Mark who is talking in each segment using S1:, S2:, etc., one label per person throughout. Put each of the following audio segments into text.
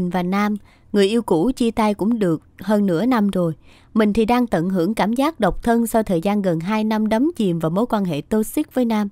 S1: Mình và Nam, người yêu cũ chia tay cũng được hơn nửa năm rồi. Mình thì đang tận hưởng cảm giác độc thân sau thời gian gần 2 năm đắm chìm vào mối quan hệ toxic với Nam.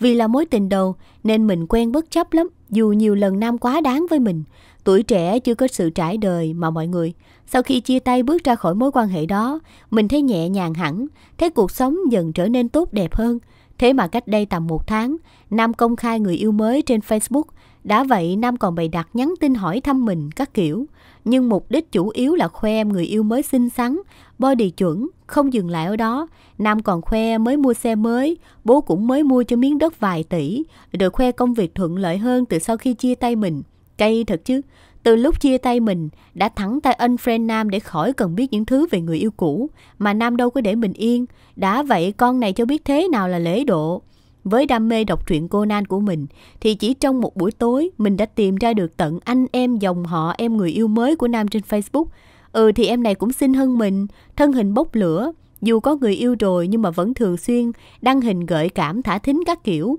S1: Vì là mối tình đầu nên mình quen bất chấp lắm, dù nhiều lần Nam quá đáng với mình. Tuổi trẻ chưa có sự trải đời mà mọi người. Sau khi chia tay bước ra khỏi mối quan hệ đó, mình thấy nhẹ nhàng hẳn, thấy cuộc sống dần trở nên tốt đẹp hơn. Thế mà cách đây tầm một tháng, Nam công khai người yêu mới trên Facebook đã vậy Nam còn bày đặt nhắn tin hỏi thăm mình các kiểu, nhưng mục đích chủ yếu là khoe em người yêu mới xinh xắn, body chuẩn, không dừng lại ở đó. Nam còn khoe mới mua xe mới, bố cũng mới mua cho miếng đất vài tỷ, rồi khoe công việc thuận lợi hơn từ sau khi chia tay mình. Cây thật chứ, từ lúc chia tay mình, đã thẳng tay unfriend Nam để khỏi cần biết những thứ về người yêu cũ, mà Nam đâu có để mình yên. Đã vậy con này cho biết thế nào là lễ độ. Với đam mê đọc truyện Conan của mình thì chỉ trong một buổi tối mình đã tìm ra được tận anh em dòng họ em người yêu mới của Nam trên Facebook. Ừ thì em này cũng xinh hơn mình, thân hình bốc lửa, dù có người yêu rồi nhưng mà vẫn thường xuyên đăng hình gợi cảm thả thính các kiểu.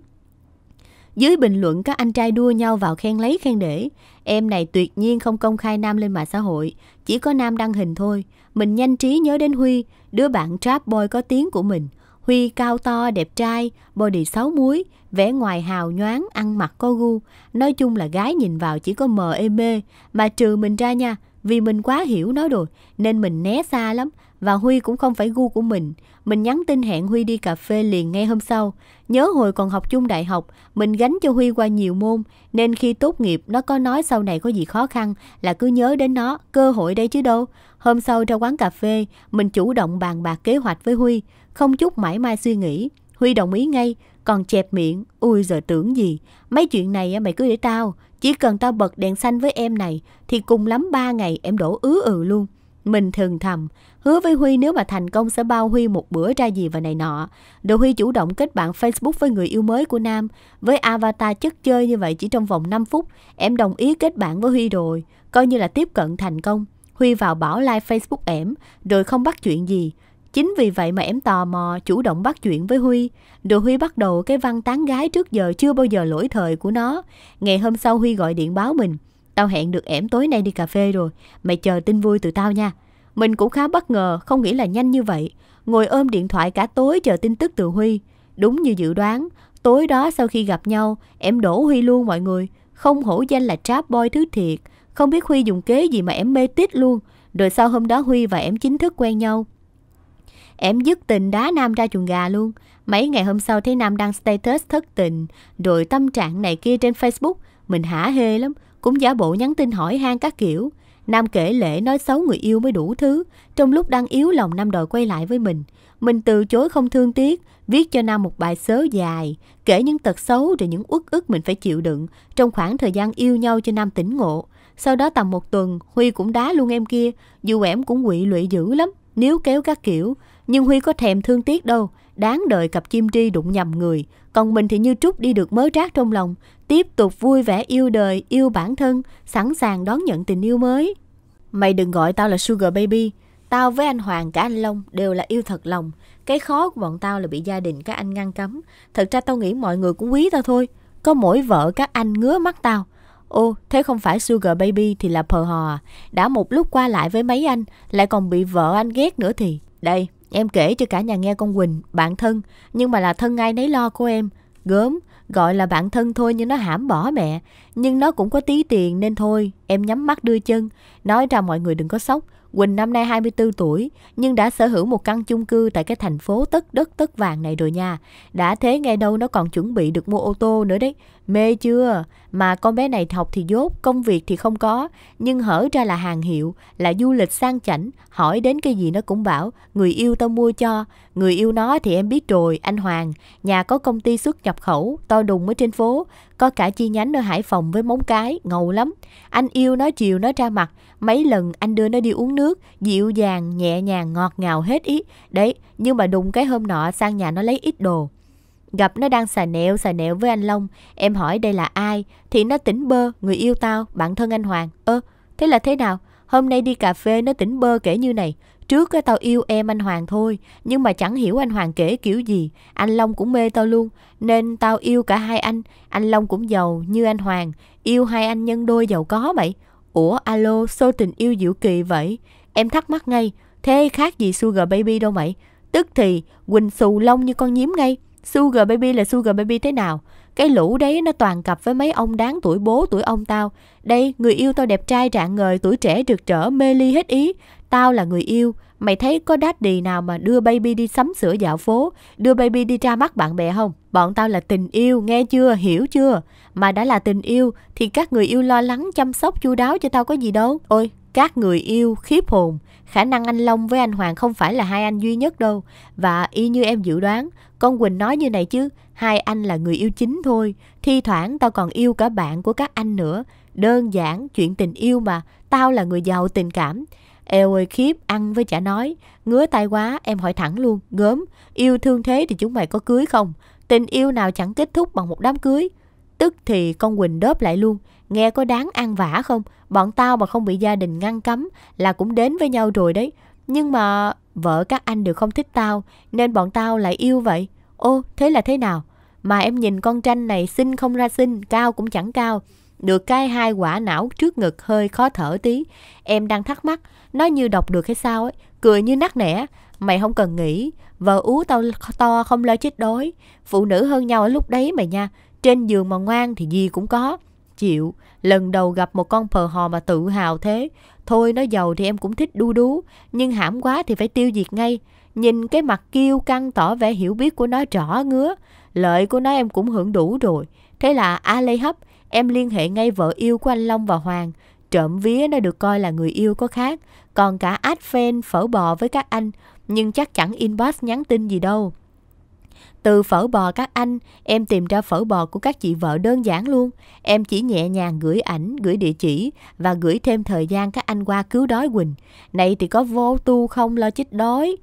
S1: Dưới bình luận các anh trai đua nhau vào khen lấy khen để. Em này tuyệt nhiên không công khai Nam lên mạng xã hội, chỉ có Nam đăng hình thôi. Mình nhanh trí nhớ đến Huy, đứa bạn trap boy có tiếng của mình. Huy cao to, đẹp trai, body sáu muối, vẻ ngoài hào nhoáng, ăn mặc có gu. Nói chung là gái nhìn vào chỉ có mờ ê mê. Mà trừ mình ra nha, vì mình quá hiểu nó rồi, nên mình né xa lắm. Và Huy cũng không phải gu của mình. Mình nhắn tin hẹn Huy đi cà phê liền ngay hôm sau. Nhớ hồi còn học chung đại học, mình gánh cho Huy qua nhiều môn. Nên khi tốt nghiệp, nó có nói sau này có gì khó khăn là cứ nhớ đến nó, cơ hội đây chứ đâu. Hôm sau ra quán cà phê, mình chủ động bàn bạc kế hoạch với Huy. Không chút mãi mai suy nghĩ, Huy đồng ý ngay, còn chẹp miệng, ui giờ tưởng gì. Mấy chuyện này mày cứ để tao, chỉ cần tao bật đèn xanh với em này thì cùng lắm ba ngày em đổ ứ ừ luôn. Mình thường thầm, hứa với Huy nếu mà thành công sẽ bao Huy một bữa ra gì và này nọ. Đồ Huy chủ động kết bạn Facebook với người yêu mới của Nam. Với avatar chất chơi như vậy chỉ trong vòng 5 phút, em đồng ý kết bạn với Huy rồi, coi như là tiếp cận thành công. Huy vào bảo like Facebook ẻm, rồi không bắt chuyện gì. Chính vì vậy mà em tò mò chủ động bắt chuyện với Huy, rồi Huy bắt đầu cái văn tán gái trước giờ chưa bao giờ lỗi thời của nó. Ngày hôm sau Huy gọi điện báo mình, tao hẹn được em tối nay đi cà phê rồi, mày chờ tin vui từ tao nha. Mình cũng khá bất ngờ, không nghĩ là nhanh như vậy. Ngồi ôm điện thoại cả tối chờ tin tức từ Huy. Đúng như dự đoán, tối đó sau khi gặp nhau, em đổ Huy luôn mọi người. Không hổ danh là trap boy thứ thiệt. Không biết Huy dùng kế gì mà em mê tít luôn. Rồi sau hôm đó Huy và em chính thức quen nhau. Em dứt tình đá Nam ra chuồng gà luôn. Mấy ngày hôm sau thấy Nam đăng status thất tình, rồi tâm trạng này kia trên Facebook. Mình hả hê lắm, cũng giả bộ nhắn tin hỏi han các kiểu. Nam kể lễ nói xấu người yêu mới đủ thứ. Trong lúc đang yếu lòng Nam đòi quay lại với mình. Mình từ chối không thương tiếc, viết cho Nam một bài sớ dài, kể những tật xấu rồi những uất ức mình phải chịu đựng trong khoảng thời gian yêu nhau cho Nam tỉnh ngộ. Sau đó tầm một tuần, Huy cũng đá luôn em kia, dù em cũng quỵ lụy dữ lắm, nếu kéo các kiểu. Nhưng Huy có thèm thương tiếc đâu, đáng đợi cặp chim tri đụng nhầm người. Còn mình thì như trúc đi được mớ rác trong lòng, tiếp tục vui vẻ yêu đời, yêu bản thân, sẵn sàng đón nhận tình yêu mới. Mày đừng gọi tao là Sugar Baby, Tao với anh Hoàng cả anh Long đều là yêu thật lòng. Cái khó của bọn tao là bị gia đình các anh ngăn cấm. Thật ra tao nghĩ mọi người cũng quý tao thôi. Có mỗi vợ các anh ngứa mắt tao. Ô, thế không phải Sugar Baby thì là phờ Hò à. Đã một lúc qua lại với mấy anh, lại còn bị vợ anh ghét nữa thì... Đây, Em kể cho cả nhà nghe con Quỳnh, bạn thân, nhưng mà là thân ai nấy lo của em. Gớm, gọi là bạn thân thôi nhưng nó hãm bỏ mẹ. Nhưng nó cũng có tí tiền nên thôi, em nhắm mắt đưa chân. Nói ra mọi người đừng có sốc, Quỳnh năm nay 24 tuổi, nhưng đã sở hữu một căn chung cư tại cái thành phố tất đất tất vàng này rồi nha. Đã thế ngay đâu nó còn chuẩn bị được mua ô tô nữa đấy. Mê chưa? Mà con bé này học thì dốt, công việc thì không có, nhưng hở ra là hàng hiệu, là du lịch sang chảnh, hỏi đến cái gì nó cũng bảo, người yêu tao mua cho, người yêu nó thì em biết rồi, anh Hoàng, nhà có công ty xuất nhập khẩu, to đùng ở trên phố, có cả chi nhánh ở Hải Phòng với móng cái, ngầu lắm. Anh yêu nó chiều nó ra mặt, mấy lần anh đưa nó đi uống nước, dịu dàng, nhẹ nhàng, ngọt ngào hết ý. Đấy, nhưng mà đùng cái hôm nọ sang nhà nó lấy ít đồ, Gặp nó đang xà nẹo xà nẹo với anh Long Em hỏi đây là ai Thì nó tỉnh bơ người yêu tao bạn thân anh Hoàng Ơ ờ, thế là thế nào Hôm nay đi cà phê nó tỉnh bơ kể như này Trước cái tao yêu em anh Hoàng thôi Nhưng mà chẳng hiểu anh Hoàng kể kiểu gì Anh Long cũng mê tao luôn Nên tao yêu cả hai anh Anh Long cũng giàu như anh Hoàng Yêu hai anh nhân đôi giàu có vậy Ủa alo xô tình yêu diệu kỳ vậy Em thắc mắc ngay Thế khác gì Sugar Baby đâu mày Tức thì Quỳnh xù lông như con nhím ngay Sugar Baby là Sugar Baby thế nào? Cái lũ đấy nó toàn cặp với mấy ông đáng tuổi bố tuổi ông tao. Đây, người yêu tao đẹp trai rạng ngời, tuổi trẻ rực rỡ, mê ly hết ý. Tao là người yêu, mày thấy có daddy nào mà đưa baby đi sắm sửa dạo phố, đưa baby đi ra mắt bạn bè không? Bọn tao là tình yêu, nghe chưa, hiểu chưa? Mà đã là tình yêu thì các người yêu lo lắng, chăm sóc, chu đáo cho tao có gì đâu. Ôi, các người yêu khiếp hồn khả năng anh Long với anh Hoàng không phải là hai anh duy nhất đâu. Và y như em dự đoán, con Quỳnh nói như này chứ, hai anh là người yêu chính thôi. Thi thoảng tao còn yêu cả bạn của các anh nữa. Đơn giản, chuyện tình yêu mà, tao là người giàu tình cảm. Eo ơi khiếp, ăn với chả nói. Ngứa tay quá, em hỏi thẳng luôn, gớm. Yêu thương thế thì chúng mày có cưới không? Tình yêu nào chẳng kết thúc bằng một đám cưới. Tức thì con Quỳnh đớp lại luôn. Nghe có đáng ăn vả không? Bọn tao mà không bị gia đình ngăn cấm là cũng đến với nhau rồi đấy. Nhưng mà vợ các anh đều không thích tao nên bọn tao lại yêu vậy. Ô, thế là thế nào? Mà em nhìn con tranh này xinh không ra xinh, cao cũng chẳng cao. Được cai hai quả não trước ngực hơi khó thở tí. Em đang thắc mắc, nó như đọc được hay sao ấy, cười như nắc nẻ. Mày không cần nghĩ, vợ ú tao to không lo chết đói. Phụ nữ hơn nhau ở lúc đấy mày nha, trên giường mà ngoan thì gì cũng có chịu. Lần đầu gặp một con phờ hò mà tự hào thế. Thôi nó giàu thì em cũng thích đu đú, nhưng hãm quá thì phải tiêu diệt ngay. Nhìn cái mặt kiêu căng tỏ vẻ hiểu biết của nó rõ ngứa. Lợi của nó em cũng hưởng đủ rồi. Thế là A Lê Hấp, em liên hệ ngay vợ yêu của anh Long và Hoàng. Trộm vía nó được coi là người yêu có khác. Còn cả Advent phở bò với các anh, nhưng chắc chẳng inbox nhắn tin gì đâu. Từ phở bò các anh, em tìm ra phở bò của các chị vợ đơn giản luôn. Em chỉ nhẹ nhàng gửi ảnh, gửi địa chỉ và gửi thêm thời gian các anh qua cứu đói Quỳnh. Này thì có vô tu không lo chích đói.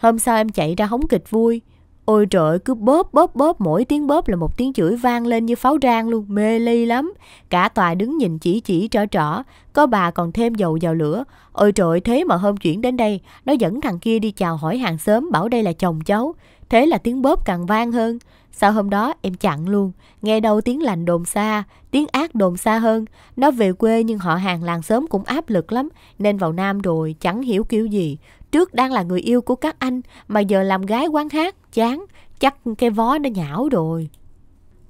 S1: Hôm sau em chạy ra hóng kịch vui. Ôi trời cứ bóp bóp bóp mỗi tiếng bóp là một tiếng chửi vang lên như pháo rang luôn, mê ly lắm. Cả tòa đứng nhìn chỉ chỉ trỏ trỏ, có bà còn thêm dầu vào lửa. Ôi trời thế mà hôm chuyển đến đây, nó dẫn thằng kia đi chào hỏi hàng xóm bảo đây là chồng cháu. Thế là tiếng bóp càng vang hơn. Sau hôm đó em chặn luôn, nghe đâu tiếng lành đồn xa, tiếng ác đồn xa hơn. Nó về quê nhưng họ hàng làng xóm cũng áp lực lắm, nên vào Nam rồi chẳng hiểu kiểu gì. Trước đang là người yêu của các anh, mà giờ làm gái quán hát, chán, chắc cái vó nó nhão rồi.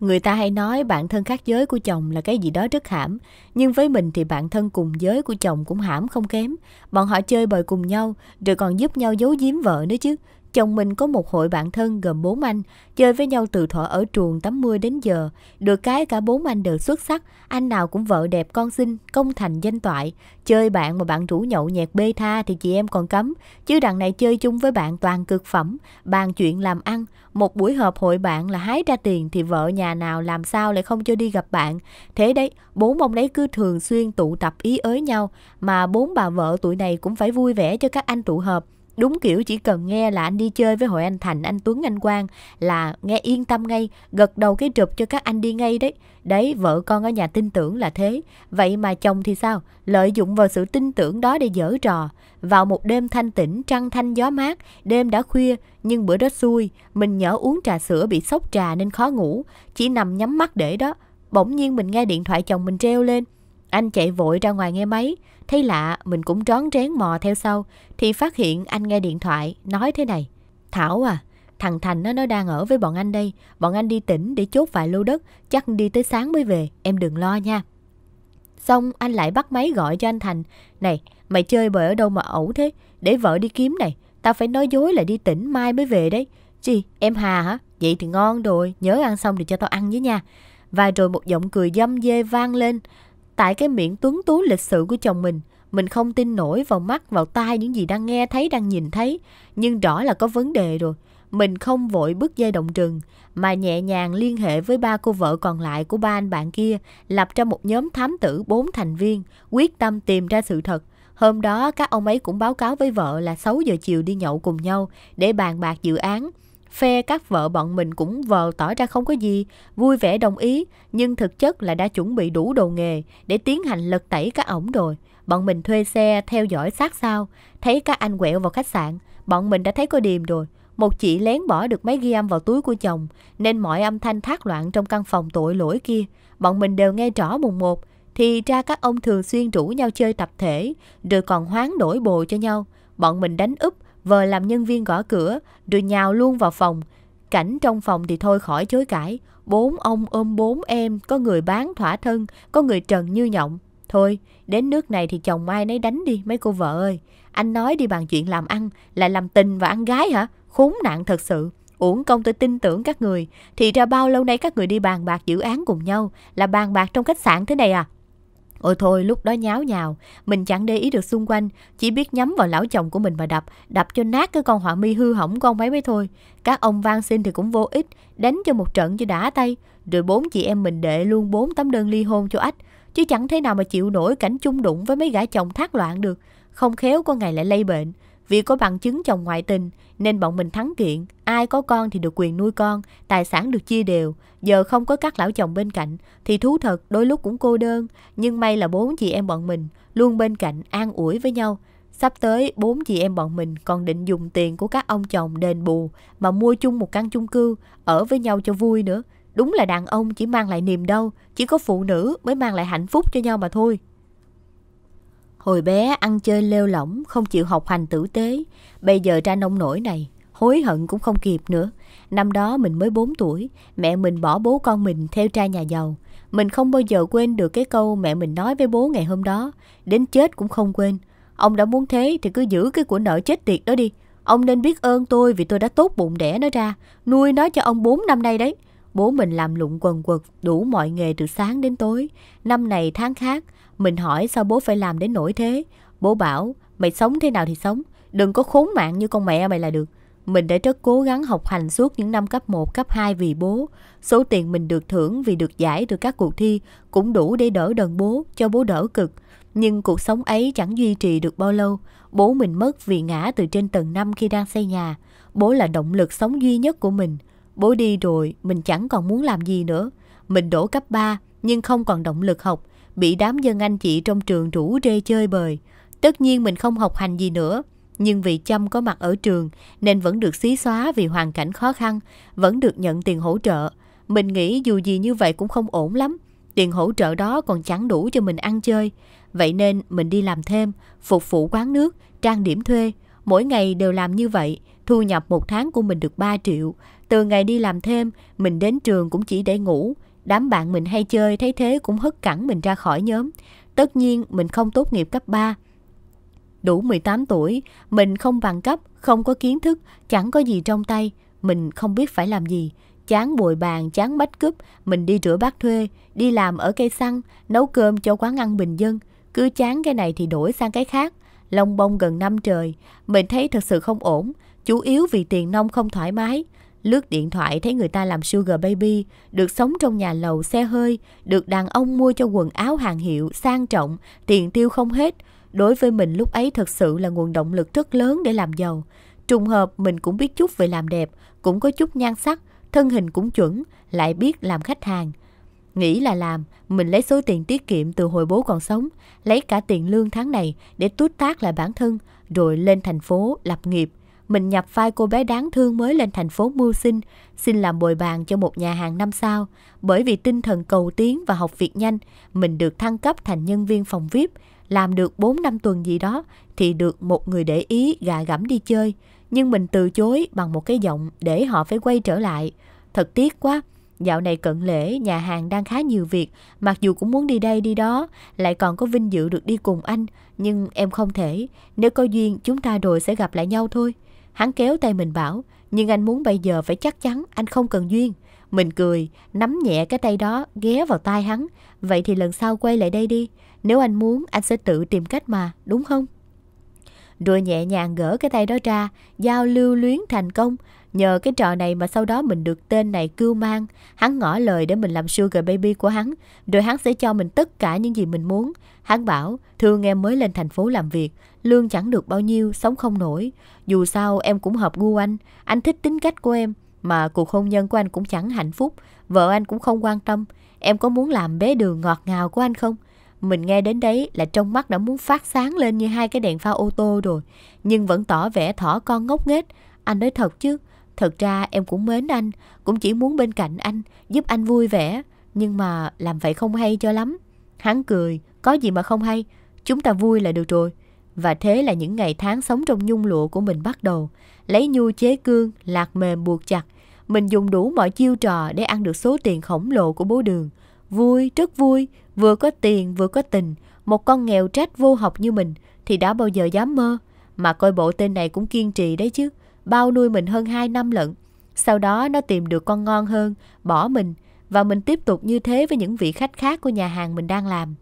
S1: Người ta hay nói bạn thân khác giới của chồng là cái gì đó rất hãm, nhưng với mình thì bạn thân cùng giới của chồng cũng hãm không kém. Bọn họ chơi bời cùng nhau, rồi còn giúp nhau giấu giếm vợ nữa chứ. Chồng mình có một hội bạn thân gồm bốn anh, chơi với nhau từ thuở ở trường tắm mưa đến giờ. Được cái cả bốn anh đều xuất sắc, anh nào cũng vợ đẹp con xinh, công thành danh toại. Chơi bạn mà bạn rủ nhậu nhẹt bê tha thì chị em còn cấm, chứ đằng này chơi chung với bạn toàn cực phẩm, bàn chuyện làm ăn. Một buổi họp hội bạn là hái ra tiền thì vợ nhà nào làm sao lại không cho đi gặp bạn. Thế đấy, bốn ông đấy cứ thường xuyên tụ tập ý ới nhau, mà bốn bà vợ tuổi này cũng phải vui vẻ cho các anh tụ họp. Đúng kiểu chỉ cần nghe là anh đi chơi với Hội Anh Thành, anh Tuấn, anh Quang là nghe yên tâm ngay, gật đầu cái trụp cho các anh đi ngay đấy. Đấy, vợ con ở nhà tin tưởng là thế. Vậy mà chồng thì sao? Lợi dụng vào sự tin tưởng đó để dở trò. Vào một đêm thanh tĩnh, trăng thanh gió mát, đêm đã khuya, nhưng bữa đó xui, mình nhỡ uống trà sữa bị sốc trà nên khó ngủ, chỉ nằm nhắm mắt để đó. Bỗng nhiên mình nghe điện thoại chồng mình treo lên. Anh chạy vội ra ngoài nghe máy, thấy lạ mình cũng rón rén mò theo sau, thì phát hiện anh nghe điện thoại, nói thế này. Thảo à, thằng Thành nó, nó đang ở với bọn anh đây, bọn anh đi tỉnh để chốt vài lô đất, chắc đi tới sáng mới về, em đừng lo nha. Xong anh lại bắt máy gọi cho anh Thành, này, mày chơi bời ở đâu mà ẩu thế, để vợ đi kiếm này, tao phải nói dối là đi tỉnh mai mới về đấy. Chi, em Hà hả? Vậy thì ngon rồi, nhớ ăn xong thì cho tao ăn với nha. Và rồi một giọng cười dâm dê vang lên, Tại cái miệng tuấn tú lịch sự của chồng mình, mình không tin nổi vào mắt, vào tai những gì đang nghe thấy, đang nhìn thấy. Nhưng rõ là có vấn đề rồi. Mình không vội bước dây động rừng, mà nhẹ nhàng liên hệ với ba cô vợ còn lại của ba anh bạn kia, lập ra một nhóm thám tử bốn thành viên, quyết tâm tìm ra sự thật. Hôm đó các ông ấy cũng báo cáo với vợ là 6 giờ chiều đi nhậu cùng nhau để bàn bạc dự án. Phe các vợ bọn mình cũng vờ tỏ ra không có gì, vui vẻ đồng ý, nhưng thực chất là đã chuẩn bị đủ đồ nghề để tiến hành lật tẩy các ổng rồi. Bọn mình thuê xe theo dõi sát sao, thấy các anh quẹo vào khách sạn, bọn mình đã thấy có điềm rồi. Một chị lén bỏ được máy ghi âm vào túi của chồng, nên mọi âm thanh thác loạn trong căn phòng tội lỗi kia, bọn mình đều nghe rõ mùng một. Thì ra các ông thường xuyên rủ nhau chơi tập thể, rồi còn hoán đổi bồ cho nhau. Bọn mình đánh úp, Vờ làm nhân viên gõ cửa, rồi nhào luôn vào phòng. Cảnh trong phòng thì thôi khỏi chối cãi. Bốn ông ôm bốn em, có người bán thỏa thân, có người trần như nhộng. Thôi, đến nước này thì chồng ai nấy đánh đi mấy cô vợ ơi. Anh nói đi bàn chuyện làm ăn, là làm tình và ăn gái hả? Khốn nạn thật sự. Uổng công tôi tin tưởng các người. Thì ra bao lâu nay các người đi bàn bạc dự án cùng nhau là bàn bạc trong khách sạn thế này à? Ôi thôi, lúc đó nháo nhào, mình chẳng để ý được xung quanh, chỉ biết nhắm vào lão chồng của mình mà đập, đập cho nát cái con họa mi hư hỏng con ông mới thôi. Các ông van xin thì cũng vô ích, đánh cho một trận cho đã tay, rồi bốn chị em mình đệ luôn bốn tấm đơn ly hôn cho ách, chứ chẳng thế nào mà chịu nổi cảnh chung đụng với mấy gã chồng thác loạn được, không khéo con ngày lại lây bệnh. Vì có bằng chứng chồng ngoại tình nên bọn mình thắng kiện, ai có con thì được quyền nuôi con, tài sản được chia đều. Giờ không có các lão chồng bên cạnh thì thú thật đôi lúc cũng cô đơn, nhưng may là bốn chị em bọn mình luôn bên cạnh an ủi với nhau. Sắp tới bốn chị em bọn mình còn định dùng tiền của các ông chồng đền bù mà mua chung một căn chung cư, ở với nhau cho vui nữa. Đúng là đàn ông chỉ mang lại niềm đau, chỉ có phụ nữ mới mang lại hạnh phúc cho nhau mà thôi. Hồi bé ăn chơi lêu lỏng, không chịu học hành tử tế. Bây giờ ra nông nổi này, hối hận cũng không kịp nữa. Năm đó mình mới 4 tuổi, mẹ mình bỏ bố con mình theo trai nhà giàu. Mình không bao giờ quên được cái câu mẹ mình nói với bố ngày hôm đó. Đến chết cũng không quên. Ông đã muốn thế thì cứ giữ cái của nợ chết tiệt đó đi. Ông nên biết ơn tôi vì tôi đã tốt bụng đẻ nó ra, nuôi nó cho ông 4 năm nay đấy. Bố mình làm lụng quần quật đủ mọi nghề từ sáng đến tối. Năm này tháng khác, mình hỏi sao bố phải làm đến nỗi thế. Bố bảo, mày sống thế nào thì sống, đừng có khốn mạng như con mẹ mày là được. Mình đã rất cố gắng học hành suốt những năm cấp 1, cấp 2 vì bố. Số tiền mình được thưởng vì được giải từ các cuộc thi cũng đủ để đỡ đần bố, cho bố đỡ cực. Nhưng cuộc sống ấy chẳng duy trì được bao lâu. Bố mình mất vì ngã từ trên tầng 5 khi đang xây nhà. Bố là động lực sống duy nhất của mình. Bố đi rồi, mình chẳng còn muốn làm gì nữa. Mình đổ cấp 3, nhưng không còn động lực học, bị đám dân anh chị trong trường rủ rê chơi bời. Tất nhiên mình không học hành gì nữa, nhưng vì chăm có mặt ở trường nên vẫn được xí xóa vì hoàn cảnh khó khăn, vẫn được nhận tiền hỗ trợ. Mình nghĩ dù gì như vậy cũng không ổn lắm, tiền hỗ trợ đó còn chẳng đủ cho mình ăn chơi. Vậy nên mình đi làm thêm, phục vụ quán nước, trang điểm thuê, mỗi ngày đều làm như vậy, thu nhập một tháng của mình được 3 triệu, từ ngày đi làm thêm, mình đến trường cũng chỉ để ngủ. Đám bạn mình hay chơi thấy thế cũng hất cẳng mình ra khỏi nhóm. Tất nhiên mình không tốt nghiệp cấp 3. Đủ 18 tuổi, mình không bằng cấp, không có kiến thức, chẳng có gì trong tay. Mình không biết phải làm gì. Chán bồi bàn, chán bách cướp, mình đi rửa bát thuê, đi làm ở cây xăng, nấu cơm cho quán ăn bình dân. Cứ chán cái này thì đổi sang cái khác. Lông bông gần năm trời, mình thấy thật sự không ổn, chủ yếu vì tiền nông không thoải mái. Lướt điện thoại thấy người ta làm sugar baby, được sống trong nhà lầu xe hơi, được đàn ông mua cho quần áo hàng hiệu, sang trọng, tiền tiêu không hết. Đối với mình lúc ấy thật sự là nguồn động lực rất lớn để làm giàu. Trùng hợp mình cũng biết chút về làm đẹp, cũng có chút nhan sắc, thân hình cũng chuẩn, lại biết làm khách hàng. Nghĩ là làm, mình lấy số tiền tiết kiệm từ hồi bố còn sống, lấy cả tiền lương tháng này để tút tác lại bản thân, rồi lên thành phố, lập nghiệp, mình nhập vai cô bé đáng thương mới lên thành phố mưu sinh, xin làm bồi bàn cho một nhà hàng năm sao. Bởi vì tinh thần cầu tiến và học việc nhanh, mình được thăng cấp thành nhân viên phòng VIP. Làm được 4 năm tuần gì đó thì được một người để ý gà gẫm đi chơi. Nhưng mình từ chối bằng một cái giọng để họ phải quay trở lại. Thật tiếc quá, Dạo này cận lễ, nhà hàng đang khá nhiều việc, mặc dù cũng muốn đi đây đi đó, lại còn có vinh dự được đi cùng anh, nhưng em không thể, nếu có duyên chúng ta rồi sẽ gặp lại nhau thôi. Hắn kéo tay mình bảo, nhưng anh muốn bây giờ phải chắc chắn anh không cần duyên. Mình cười, nắm nhẹ cái tay đó, ghé vào tai hắn. Vậy thì lần sau quay lại đây đi. Nếu anh muốn, anh sẽ tự tìm cách mà, đúng không? Rồi nhẹ nhàng gỡ cái tay đó ra, giao lưu luyến thành công. Nhờ cái trò này mà sau đó mình được tên này cưu mang. Hắn ngỏ lời để mình làm sugar baby của hắn. Rồi hắn sẽ cho mình tất cả những gì mình muốn. Hắn bảo, thương em mới lên thành phố làm việc. Lương chẳng được bao nhiêu, sống không nổi. Dù sao em cũng hợp gu anh, anh thích tính cách của em. Mà cuộc hôn nhân của anh cũng chẳng hạnh phúc, vợ anh cũng không quan tâm. Em có muốn làm bế đường ngọt ngào của anh không? Mình nghe đến đấy là trong mắt đã muốn phát sáng lên như hai cái đèn pha ô tô rồi. Nhưng vẫn tỏ vẻ thỏ con ngốc nghếch. Anh nói thật chứ, thật ra em cũng mến anh, cũng chỉ muốn bên cạnh anh, giúp anh vui vẻ. Nhưng mà làm vậy không hay cho lắm. Hắn cười, có gì mà không hay, chúng ta vui là được rồi. Và thế là những ngày tháng sống trong nhung lụa của mình bắt đầu. Lấy nhu chế cương, lạc mềm buộc chặt. Mình dùng đủ mọi chiêu trò để ăn được số tiền khổng lồ của bố đường. Vui, rất vui, vừa có tiền vừa có tình. Một con nghèo trách vô học như mình thì đã bao giờ dám mơ. Mà coi bộ tên này cũng kiên trì đấy chứ. Bao nuôi mình hơn hai năm lận. Sau đó nó tìm được con ngon hơn, bỏ mình. Và mình tiếp tục như thế với những vị khách khác của nhà hàng mình đang làm.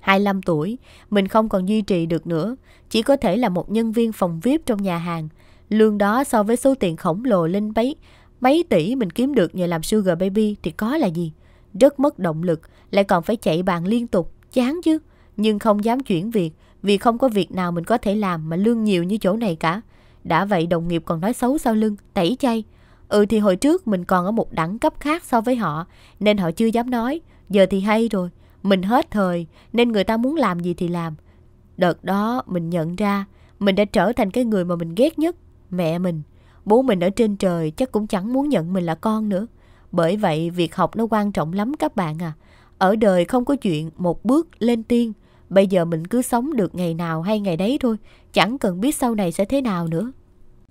S1: 25 tuổi, mình không còn duy trì được nữa, chỉ có thể là một nhân viên phòng VIP trong nhà hàng. Lương đó so với số tiền khổng lồ lên bấy mấy tỷ mình kiếm được nhờ làm sugar baby thì có là gì? Rất mất động lực, lại còn phải chạy bàn liên tục, chán chứ. Nhưng không dám chuyển việc, vì không có việc nào mình có thể làm mà lương nhiều như chỗ này cả. Đã vậy đồng nghiệp còn nói xấu sau lưng, tẩy chay. Ừ thì hồi trước mình còn ở một đẳng cấp khác so với họ, nên họ chưa dám nói. Giờ thì hay rồi, mình hết thời nên người ta muốn làm gì thì làm. Đợt đó mình nhận ra mình đã trở thành cái người mà mình ghét nhất, mẹ mình. Bố mình ở trên trời chắc cũng chẳng muốn nhận mình là con nữa. Bởi vậy việc học nó quan trọng lắm các bạn à. Ở đời không có chuyện một bước lên tiên. Bây giờ mình cứ sống được ngày nào hay ngày đấy thôi. Chẳng cần biết sau này sẽ thế nào nữa.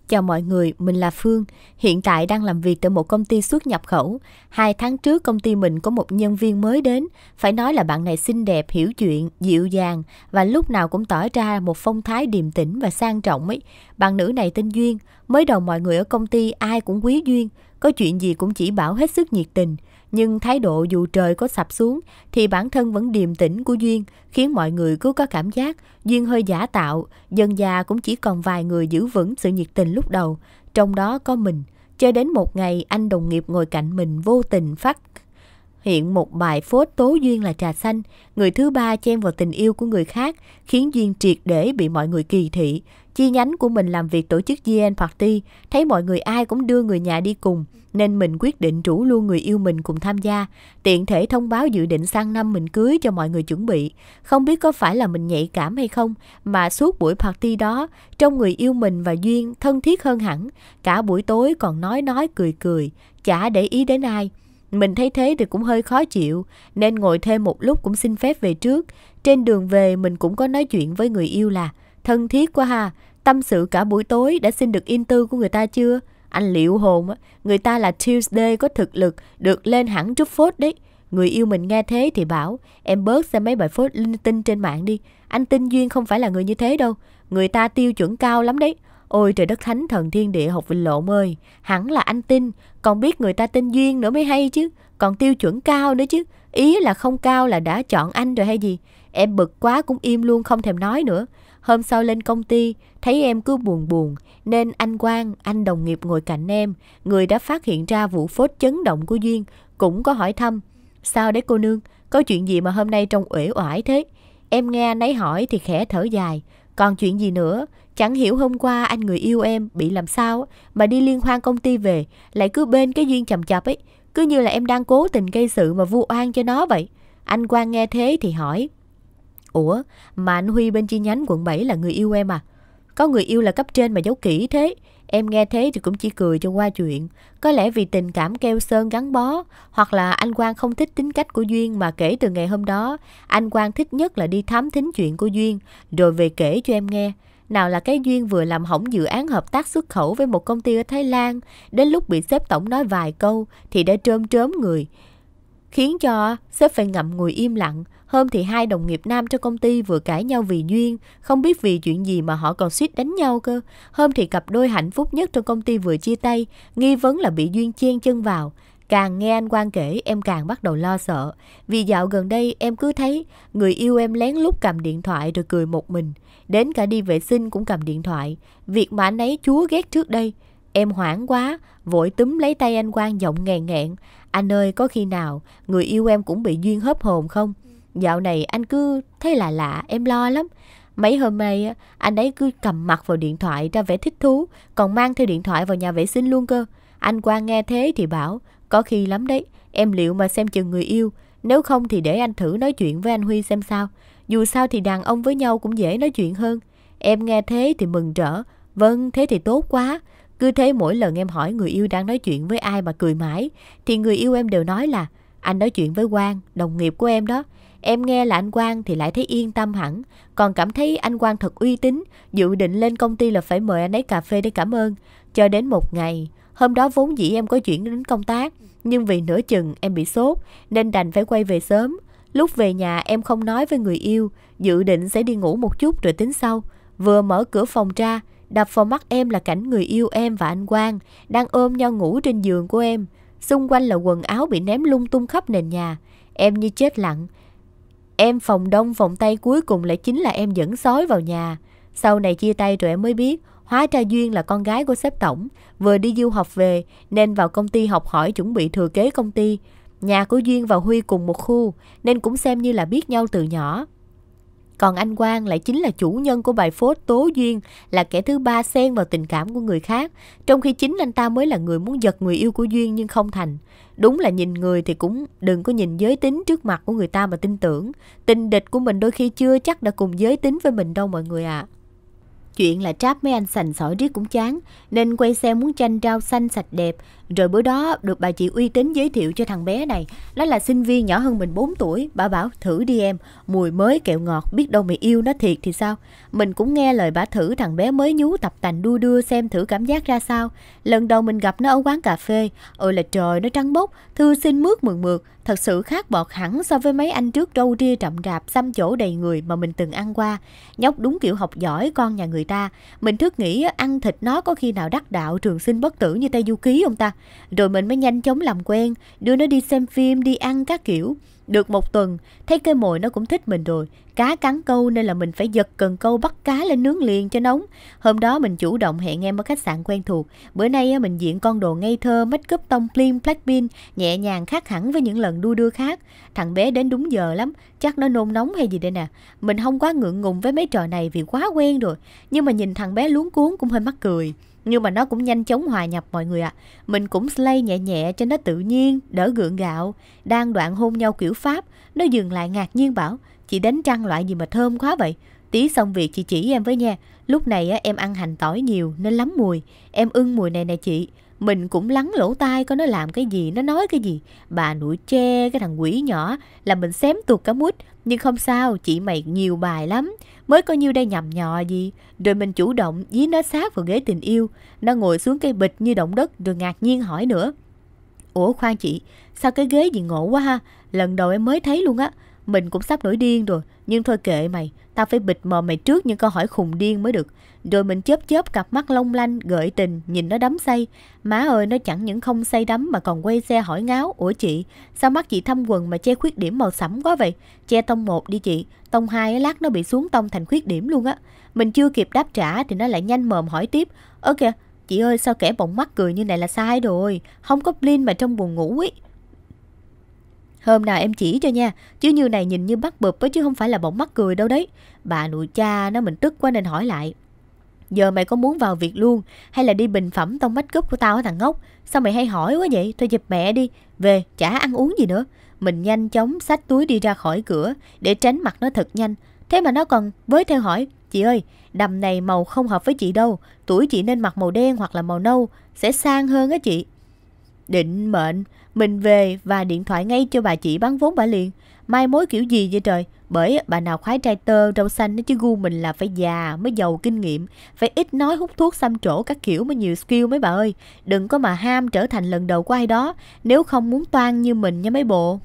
S1: Chào mọi người, mình là Phương, hiện tại đang làm việc tại một công ty xuất nhập khẩu. Hai tháng trước công ty mình có một nhân viên mới đến, phải nói là bạn này xinh đẹp, hiểu chuyện, dịu dàng và lúc nào cũng tỏ ra một phong thái điềm tĩnh và sang trọng ấy. Bạn nữ này tên Duyên, mới đầu mọi người ở công ty ai cũng quý Duyên, có chuyện gì cũng chỉ bảo hết sức nhiệt tình nhưng thái độ dù trời có sập xuống thì bản thân vẫn điềm tĩnh của Duyên khiến mọi người cứ có cảm giác Duyên hơi giả tạo, dần già cũng chỉ còn vài người giữ vững sự nhiệt tình lúc đầu, trong đó có mình. Cho đến một ngày anh đồng nghiệp ngồi cạnh mình vô tình phát hiện một bài phốt tố Duyên là trà xanh, người thứ ba chen vào tình yêu của người khác, khiến Duyên triệt để bị mọi người kỳ thị. Chi nhánh của mình làm việc tổ chức GN Party, thấy mọi người ai cũng đưa người nhà đi cùng, nên mình quyết định rủ luôn người yêu mình cùng tham gia, tiện thể thông báo dự định sang năm mình cưới cho mọi người chuẩn bị. Không biết có phải là mình nhạy cảm hay không, mà suốt buổi party đó, trong người yêu mình và Duyên thân thiết hơn hẳn, cả buổi tối còn nói nói cười cười, chả để ý đến ai. Mình thấy thế thì cũng hơi khó chịu, nên ngồi thêm một lúc cũng xin phép về trước. Trên đường về mình cũng có nói chuyện với người yêu là thân thiết quá ha, tâm sự cả buổi tối đã xin được in tư của người ta chưa? Anh liệu hồn á, người ta là Tuesday có thực lực, được lên hẳn chút phốt đấy. Người yêu mình nghe thế thì bảo, em bớt xem mấy bài phốt linh tinh trên mạng đi. Anh tin Duyên không phải là người như thế đâu. Người ta tiêu chuẩn cao lắm đấy. Ôi trời đất thánh thần thiên địa học vinh lộ ơi. Hẳn là anh tin, còn biết người ta tin Duyên nữa mới hay chứ. Còn tiêu chuẩn cao nữa chứ. Ý là không cao là đã chọn anh rồi hay gì. Em bực quá cũng im luôn không thèm nói nữa. Hôm sau lên công ty, thấy em cứ buồn buồn, nên anh Quang, anh đồng nghiệp ngồi cạnh em, người đã phát hiện ra vụ phốt chấn động của Duyên, cũng có hỏi thăm. Sao đấy cô nương, có chuyện gì mà hôm nay trông uể oải thế? Em nghe nấy hỏi thì khẽ thở dài. Còn chuyện gì nữa, chẳng hiểu hôm qua anh người yêu em bị làm sao mà đi liên hoan công ty về, lại cứ bên cái Duyên chầm chập ấy, cứ như là em đang cố tình gây sự mà vu oan cho nó vậy. Anh Quang nghe thế thì hỏi, Ủa, mà anh Huy bên chi nhánh quận 7 là người yêu em à? Có người yêu là cấp trên mà giấu kỹ thế. Em nghe thế thì cũng chỉ cười cho qua chuyện. Có lẽ vì tình cảm keo sơn gắn bó, hoặc là anh Quang không thích tính cách của Duyên mà kể từ ngày hôm đó, anh Quang thích nhất là đi thám thính chuyện của Duyên, rồi về kể cho em nghe. Nào là cái Duyên vừa làm hỏng dự án hợp tác xuất khẩu với một công ty ở Thái Lan, đến lúc bị sếp tổng nói vài câu thì đã trơm trớm người. Khiến cho sếp phải ngậm ngùi im lặng, Hôm thì hai đồng nghiệp nam trong công ty vừa cãi nhau vì duyên, không biết vì chuyện gì mà họ còn suýt đánh nhau cơ. Hôm thì cặp đôi hạnh phúc nhất trong công ty vừa chia tay, nghi vấn là bị duyên chen chân vào. Càng nghe anh Quang kể, em càng bắt đầu lo sợ. Vì dạo gần đây em cứ thấy người yêu em lén lút cầm điện thoại rồi cười một mình. Đến cả đi vệ sinh cũng cầm điện thoại. Việc mà anh ấy chúa ghét trước đây. Em hoảng quá, vội túm lấy tay anh Quang giọng nghẹn nghẹn. Anh ơi, có khi nào người yêu em cũng bị duyên hấp hồn không? Dạo này anh cứ thấy là lạ, em lo lắm. Mấy hôm nay anh ấy cứ cầm mặt vào điện thoại ra vẻ thích thú, còn mang theo điện thoại vào nhà vệ sinh luôn cơ. Anh qua nghe thế thì bảo, có khi lắm đấy, em liệu mà xem chừng người yêu, nếu không thì để anh thử nói chuyện với anh Huy xem sao. Dù sao thì đàn ông với nhau cũng dễ nói chuyện hơn. Em nghe thế thì mừng rỡ, vâng thế thì tốt quá. Cứ thế mỗi lần em hỏi người yêu đang nói chuyện với ai mà cười mãi, thì người yêu em đều nói là anh nói chuyện với Quang, đồng nghiệp của em đó. Em nghe là anh Quang thì lại thấy yên tâm hẳn, còn cảm thấy anh Quang thật uy tín, dự định lên công ty là phải mời anh ấy cà phê để cảm ơn. Cho đến một ngày, hôm đó vốn dĩ em có chuyển đến công tác, nhưng vì nửa chừng em bị sốt nên đành phải quay về sớm. Lúc về nhà em không nói với người yêu, dự định sẽ đi ngủ một chút rồi tính sau. Vừa mở cửa phòng ra, đập vào mắt em là cảnh người yêu em và anh Quang đang ôm nhau ngủ trên giường của em. Xung quanh là quần áo bị ném lung tung khắp nền nhà. Em như chết lặng, Em phòng đông phòng tay cuối cùng lại chính là em dẫn sói vào nhà. Sau này chia tay rồi em mới biết, hóa ra Duyên là con gái của sếp tổng, vừa đi du học về nên vào công ty học hỏi chuẩn bị thừa kế công ty. Nhà của Duyên và Huy cùng một khu nên cũng xem như là biết nhau từ nhỏ. Còn anh Quang lại chính là chủ nhân của bài phốt Tố Duyên là kẻ thứ ba xen vào tình cảm của người khác, trong khi chính anh ta mới là người muốn giật người yêu của Duyên nhưng không thành. Đúng là nhìn người thì cũng đừng có nhìn giới tính trước mặt của người ta mà tin tưởng. Tình địch của mình đôi khi chưa chắc đã cùng giới tính với mình đâu mọi người ạ. À. Chuyện là tráp mấy anh sành sỏi riết cũng chán, nên quay xe muốn tranh rau xanh sạch đẹp, rồi bữa đó được bà chị uy tín giới thiệu cho thằng bé này, nó là sinh viên nhỏ hơn mình 4 tuổi, bà bảo thử đi em, mùi mới kẹo ngọt biết đâu mày yêu nó thiệt thì sao. Mình cũng nghe lời bà thử thằng bé mới nhú tập tành đua đưa xem thử cảm giác ra sao. Lần đầu mình gặp nó ở quán cà phê, ôi là trời nó trắng bốc, thư sinh mướt mượt mượt, thật sự khác bọt hẳn so với mấy anh trước râu ria rậm rạp xăm chỗ đầy người mà mình từng ăn qua. Nhóc đúng kiểu học giỏi con nhà người ta. Mình trước nghĩ ăn thịt nó có khi nào đắc đạo trường sinh bất tử như Tây Du Ký không ta? Rồi mình mới nhanh chóng làm quen, đưa nó đi xem phim, đi ăn các kiểu. Được một tuần, thấy cây mồi nó cũng thích mình rồi. Cá cắn câu nên là mình phải giật cần câu bắt cá lên nướng liền cho nóng. Hôm đó mình chủ động hẹn em ở khách sạn quen thuộc. Bữa nay mình diện con đồ ngây thơ, make up tông plain blackpink, nhẹ nhàng khác hẳn với những lần đu đưa khác. Thằng bé đến đúng giờ lắm, chắc nó nôn nóng hay gì đây nè. Mình không quá ngượng ngùng với mấy trò này vì quá quen rồi. Nhưng mà nhìn thằng bé luống cuốn cũng hơi mắc cười nhưng mà nó cũng nhanh chóng hòa nhập mọi người ạ. À. Mình cũng slay nhẹ nhẹ cho nó tự nhiên, đỡ gượng gạo. Đang đoạn hôn nhau kiểu Pháp, nó dừng lại ngạc nhiên bảo, chị đánh trăng loại gì mà thơm quá vậy? Tí xong việc chị chỉ em với nha, lúc này á, em ăn hành tỏi nhiều nên lắm mùi, em ưng mùi này nè chị. Mình cũng lắng lỗ tai coi nó làm cái gì, nó nói cái gì. Bà nội che cái thằng quỷ nhỏ là mình xém tuột cả mút, nhưng không sao, chị mày nhiều bài lắm. Mới có nhiêu đây nhầm nhò gì, rồi mình chủ động dí nó sát vào ghế tình yêu. Nó ngồi xuống cây bịch như động đất rồi ngạc nhiên hỏi nữa. Ủa khoan chị, sao cái ghế gì ngộ quá ha, lần đầu em mới thấy luôn á, mình cũng sắp nổi điên rồi, nhưng thôi kệ mày, tao phải bịt mồm mày trước những câu hỏi khùng điên mới được. Rồi mình chớp chớp cặp mắt long lanh, gợi tình, nhìn nó đắm say. Má ơi, nó chẳng những không say đắm mà còn quay xe hỏi ngáo. Ủa chị, sao mắt chị thâm quần mà che khuyết điểm màu sẫm quá vậy? Che tông một đi chị, tông hai lát nó bị xuống tông thành khuyết điểm luôn á. Mình chưa kịp đáp trả thì nó lại nhanh mồm hỏi tiếp. Ơ kìa, chị ơi sao kẻ bọng mắt cười như này là sai rồi, không có blin mà trong buồn ngủ ấy. Hôm nào em chỉ cho nha, chứ như này nhìn như bắt bực với chứ không phải là bỗng mắc cười đâu đấy. Bà nội cha nó mình tức quá nên hỏi lại. Giờ mày có muốn vào việc luôn hay là đi bình phẩm tông make up của tao ở thằng ngốc? Sao mày hay hỏi quá vậy? Thôi dịp mẹ đi, về chả ăn uống gì nữa. Mình nhanh chóng xách túi đi ra khỏi cửa để tránh mặt nó thật nhanh. Thế mà nó còn với theo hỏi, chị ơi, đầm này màu không hợp với chị đâu, tuổi chị nên mặc màu đen hoặc là màu nâu, sẽ sang hơn á chị. Định mệnh, mình về và điện thoại ngay cho bà chị bán vốn bà liền. Mai mối kiểu gì vậy trời? Bởi bà nào khoái trai tơ, rau xanh chứ gu mình là phải già, mới giàu kinh nghiệm, phải ít nói hút thuốc xăm trổ các kiểu mới nhiều skill mấy bà ơi. Đừng có mà ham trở thành lần đầu của ai đó, nếu không muốn toan như mình nha mấy bộ.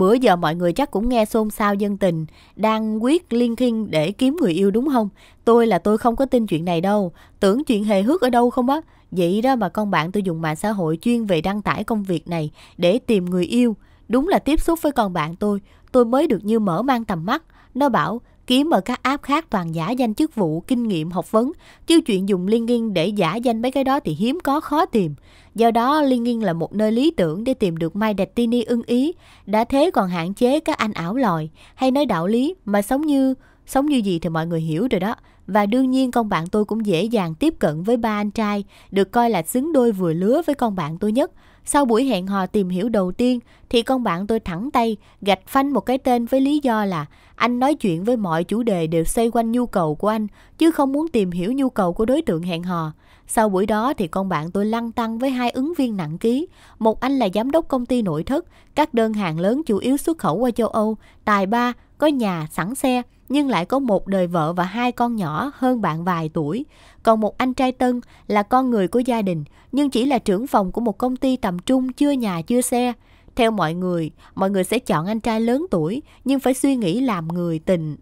S1: Bữa giờ mọi người chắc cũng nghe xôn xao dân tình, đang quyết liên thiên để kiếm người yêu đúng không? Tôi là tôi không có tin chuyện này đâu, tưởng chuyện hề hước ở đâu không á. Vậy đó mà con bạn tôi dùng mạng xã hội chuyên về đăng tải công việc này để tìm người yêu. Đúng là tiếp xúc với con bạn tôi, tôi mới được như mở mang tầm mắt. Nó bảo kiếm ở các app khác toàn giả danh chức vụ, kinh nghiệm, học vấn. Chứ chuyện dùng LinkedIn để giả danh mấy cái đó thì hiếm có khó tìm. Do đó, LinkedIn là một nơi lý tưởng để tìm được My Destiny ưng ý. Đã thế còn hạn chế các anh ảo lòi, hay nói đạo lý mà sống như sống như gì thì mọi người hiểu rồi đó. Và đương nhiên con bạn tôi cũng dễ dàng tiếp cận với ba anh trai, được coi là xứng đôi vừa lứa với con bạn tôi nhất. Sau buổi hẹn hò tìm hiểu đầu tiên thì con bạn tôi thẳng tay gạch phanh một cái tên với lý do là anh nói chuyện với mọi chủ đề đều xoay quanh nhu cầu của anh chứ không muốn tìm hiểu nhu cầu của đối tượng hẹn hò. Sau buổi đó thì con bạn tôi lăn tăng với hai ứng viên nặng ký. Một anh là giám đốc công ty nội thất, các đơn hàng lớn chủ yếu xuất khẩu qua châu Âu, tài ba, có nhà, sẵn xe – nhưng lại có một đời vợ và hai con nhỏ hơn bạn vài tuổi. Còn một anh trai Tân là con người của gia đình, nhưng chỉ là trưởng phòng của một công ty tầm trung chưa nhà chưa xe. Theo mọi người, mọi người sẽ chọn anh trai lớn tuổi, nhưng phải suy nghĩ làm người tình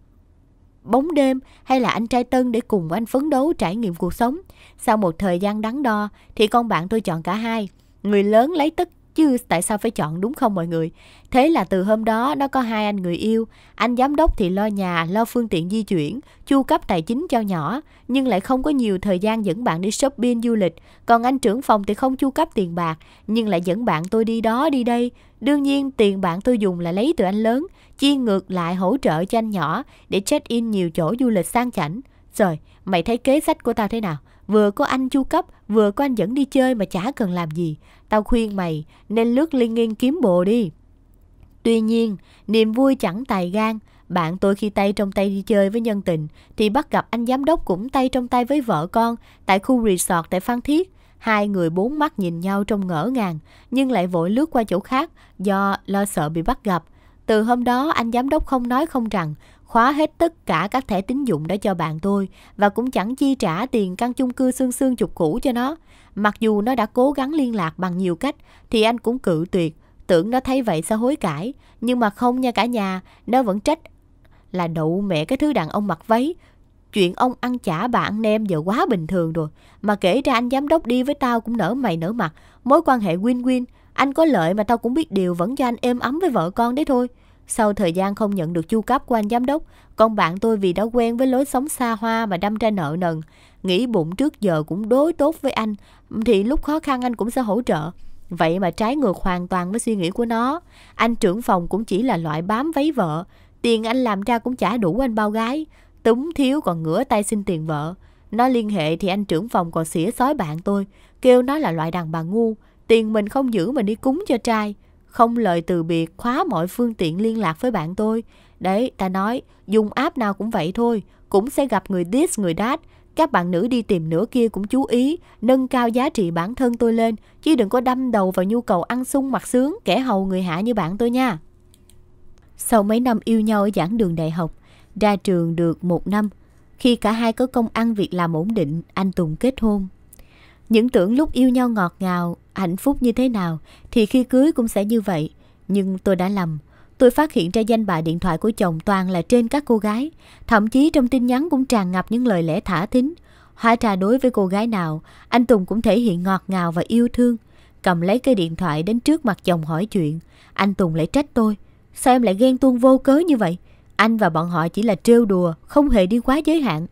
S1: bóng đêm hay là anh trai Tân để cùng anh phấn đấu trải nghiệm cuộc sống. Sau một thời gian đắn đo thì con bạn tôi chọn cả hai. Người lớn lấy tất chứ tại sao phải chọn đúng không mọi người? Thế là từ hôm đó nó có hai anh người yêu, anh giám đốc thì lo nhà, lo phương tiện di chuyển, chu cấp tài chính cho nhỏ, nhưng lại không có nhiều thời gian dẫn bạn đi shopping du lịch, còn anh trưởng phòng thì không chu cấp tiền bạc, nhưng lại dẫn bạn tôi đi đó đi đây. Đương nhiên tiền bạn tôi dùng là lấy từ anh lớn, chi ngược lại hỗ trợ cho anh nhỏ để check in nhiều chỗ du lịch sang chảnh. Rồi, mày thấy kế sách của tao thế nào? Vừa có anh chu cấp, vừa có anh dẫn đi chơi mà chả cần làm gì. Tao khuyên mày, nên lướt liên nghiên kiếm bồ đi. Tuy nhiên, niềm vui chẳng tài gan. Bạn tôi khi tay trong tay đi chơi với nhân tình thì bắt gặp anh giám đốc cũng tay trong tay với vợ con tại khu resort tại Phan Thiết. Hai người bốn mắt nhìn nhau trong ngỡ ngàng nhưng lại vội lướt qua chỗ khác do lo sợ bị bắt gặp. Từ hôm đó anh giám đốc không nói không rằng khóa hết tất cả các thẻ tín dụng đã cho bạn tôi và cũng chẳng chi trả tiền căn chung cư xương xương chục cũ cho nó. Mặc dù nó đã cố gắng liên lạc bằng nhiều cách thì anh cũng cự tuyệt, tưởng nó thấy vậy sẽ hối cải. Nhưng mà không nha cả nhà, nó vẫn trách là đậu mẹ cái thứ đàn ông mặc váy. Chuyện ông ăn chả bà ăn nem giờ quá bình thường rồi. Mà kể ra anh giám đốc đi với tao cũng nở mày nở mặt, mối quan hệ win-win anh có lợi mà tao cũng biết điều vẫn cho anh êm ấm với vợ con đấy thôi. Sau thời gian không nhận được chu cấp của anh giám đốc, con bạn tôi vì đã quen với lối sống xa hoa mà đâm ra nợ nần. Nghĩ bụng trước giờ cũng đối tốt với anh, thì lúc khó khăn anh cũng sẽ hỗ trợ. Vậy mà trái ngược hoàn toàn với suy nghĩ của nó. Anh trưởng phòng cũng chỉ là loại bám váy vợ. Tiền anh làm ra cũng chả đủ anh bao gái. túng thiếu còn ngửa tay xin tiền vợ. Nó liên hệ thì anh trưởng phòng còn xỉa sói bạn tôi. Kêu nó là loại đàn bà ngu tiền mình không giữ mình đi cúng cho trai không lời từ biệt khóa mọi phương tiện liên lạc với bạn tôi đấy ta nói dùng app nào cũng vậy thôi cũng sẽ gặp người this người that các bạn nữ đi tìm nửa kia cũng chú ý nâng cao giá trị bản thân tôi lên chứ đừng có đâm đầu vào nhu cầu ăn sung mặc sướng kẻ hầu người hạ như bạn tôi nha sau mấy năm yêu nhau ở giảng đường đại học ra trường được một năm khi cả hai có công ăn việc làm ổn định anh tùng kết hôn những tưởng lúc yêu nhau ngọt ngào, hạnh phúc như thế nào thì khi cưới cũng sẽ như vậy. Nhưng tôi đã lầm. Tôi phát hiện ra danh bạ điện thoại của chồng toàn là trên các cô gái. Thậm chí trong tin nhắn cũng tràn ngập những lời lẽ thả thính. Hóa trà đối với cô gái nào, anh Tùng cũng thể hiện ngọt ngào và yêu thương. Cầm lấy cái điện thoại đến trước mặt chồng hỏi chuyện. Anh Tùng lại trách tôi. Sao em lại ghen tuông vô cớ như vậy? Anh và bọn họ chỉ là trêu đùa, không hề đi quá giới hạn.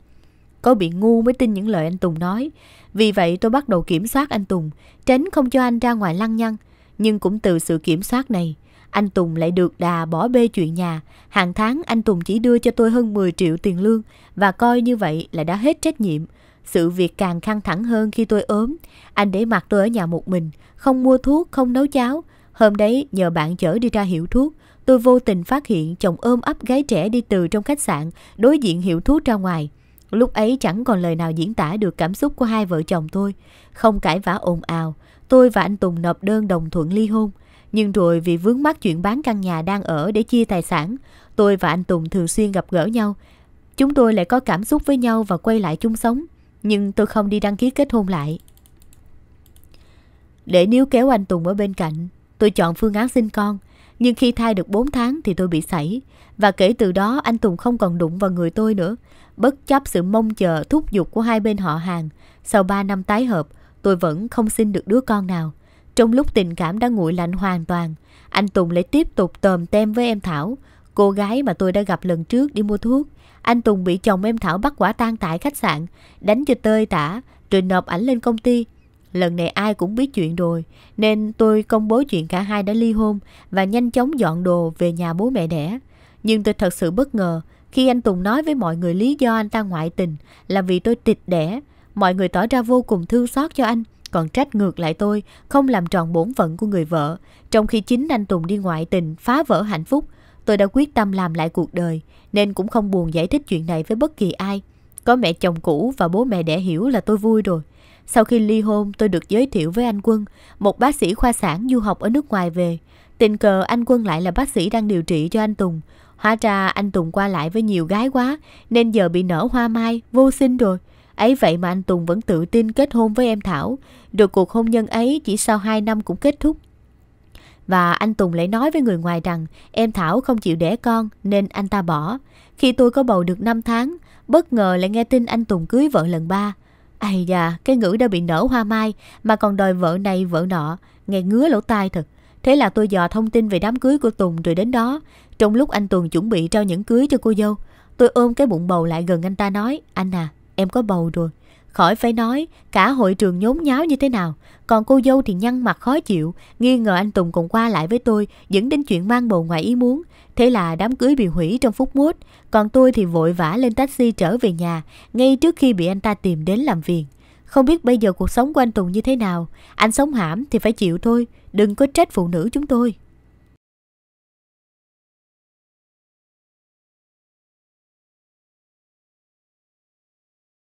S1: Có bị ngu mới tin những lời anh Tùng nói. Vì vậy tôi bắt đầu kiểm soát anh Tùng, tránh không cho anh ra ngoài lăng nhăng. Nhưng cũng từ sự kiểm soát này, anh Tùng lại được đà bỏ bê chuyện nhà. Hàng tháng anh Tùng chỉ đưa cho tôi hơn 10 triệu tiền lương và coi như vậy là đã hết trách nhiệm. Sự việc càng căng thẳng hơn khi tôi ốm. Anh để mặc tôi ở nhà một mình, không mua thuốc, không nấu cháo. Hôm đấy nhờ bạn chở đi ra hiệu thuốc, tôi vô tình phát hiện chồng ôm ấp gái trẻ đi từ trong khách sạn đối diện hiệu thuốc ra ngoài. Lúc ấy chẳng còn lời nào diễn tả được cảm xúc của hai vợ chồng tôi. Không cãi vã ồn ào, tôi và anh Tùng nộp đơn đồng thuận ly hôn. Nhưng rồi vì vướng mắc chuyện bán căn nhà đang ở để chia tài sản, tôi và anh Tùng thường xuyên gặp gỡ nhau. Chúng tôi lại có cảm xúc với nhau và quay lại chung sống. Nhưng tôi không đi đăng ký kết hôn lại. Để níu kéo anh Tùng ở bên cạnh, tôi chọn phương án sinh con. Nhưng khi thai được 4 tháng thì tôi bị sảy. Và kể từ đó anh Tùng không còn đụng vào người tôi nữa. Bất chấp sự mong chờ thúc giục của hai bên họ hàng, sau 3 năm tái hợp, tôi vẫn không sinh được đứa con nào. Trong lúc tình cảm đã nguội lạnh hoàn toàn, anh Tùng lại tiếp tục tòm tem với em Thảo, cô gái mà tôi đã gặp lần trước đi mua thuốc. Anh Tùng bị chồng em Thảo bắt quả tang tại khách sạn, đánh cho tơi tả, rồi nộp ảnh lên công ty. Lần này ai cũng biết chuyện rồi, nên tôi công bố chuyện cả hai đã ly hôn và nhanh chóng dọn đồ về nhà bố mẹ đẻ. Nhưng tôi thật sự bất ngờ khi anh Tùng nói với mọi người lý do anh ta ngoại tình là vì tôi tịch đẻ, mọi người tỏ ra vô cùng thương xót cho anh, còn trách ngược lại tôi không làm tròn bổn phận của người vợ, trong khi chính anh Tùng đi ngoại tình phá vỡ hạnh phúc. Tôi đã quyết tâm làm lại cuộc đời, nên cũng không buồn giải thích chuyện này với bất kỳ ai. Có mẹ chồng cũ và bố mẹ đẻ hiểu là tôi vui rồi. Sau khi ly hôn, tôi được giới thiệu với anh Quân, một bác sĩ khoa sản du học ở nước ngoài về. Tình cờ anh Quân lại là bác sĩ đang điều trị cho anh Tùng. Hóa ra anh Tùng qua lại với nhiều gái quá Nên giờ bị nở hoa mai Vô sinh rồi Ấy vậy mà anh Tùng vẫn tự tin kết hôn với em Thảo Rồi cuộc hôn nhân ấy chỉ sau 2 năm cũng kết thúc Và anh Tùng lại nói với người ngoài rằng Em Thảo không chịu đẻ con Nên anh ta bỏ Khi tôi có bầu được 5 tháng Bất ngờ lại nghe tin anh Tùng cưới vợ lần ba Ây da, cái ngữ đã bị nở hoa mai Mà còn đòi vợ này vợ nọ Nghe ngứa lỗ tai thật Thế là tôi dò thông tin về đám cưới của Tùng rồi đến đó. Trong lúc anh Tùng chuẩn bị trao những cưới cho cô dâu, tôi ôm cái bụng bầu lại gần anh ta nói, anh à, em có bầu rồi. Khỏi phải nói, cả hội trường nhốn nháo như thế nào. Còn cô dâu thì nhăn mặt khó chịu, nghi ngờ anh Tùng còn qua lại với tôi, dẫn đến chuyện mang bầu ngoài ý muốn. Thế là đám cưới bị hủy trong phút mút, còn tôi thì vội vã lên taxi trở về nhà, ngay trước khi bị anh ta tìm đến làm việc không biết bây giờ cuộc sống của anh Tùng như thế nào Anh sống hãm thì phải chịu thôi Đừng có trách phụ nữ chúng tôi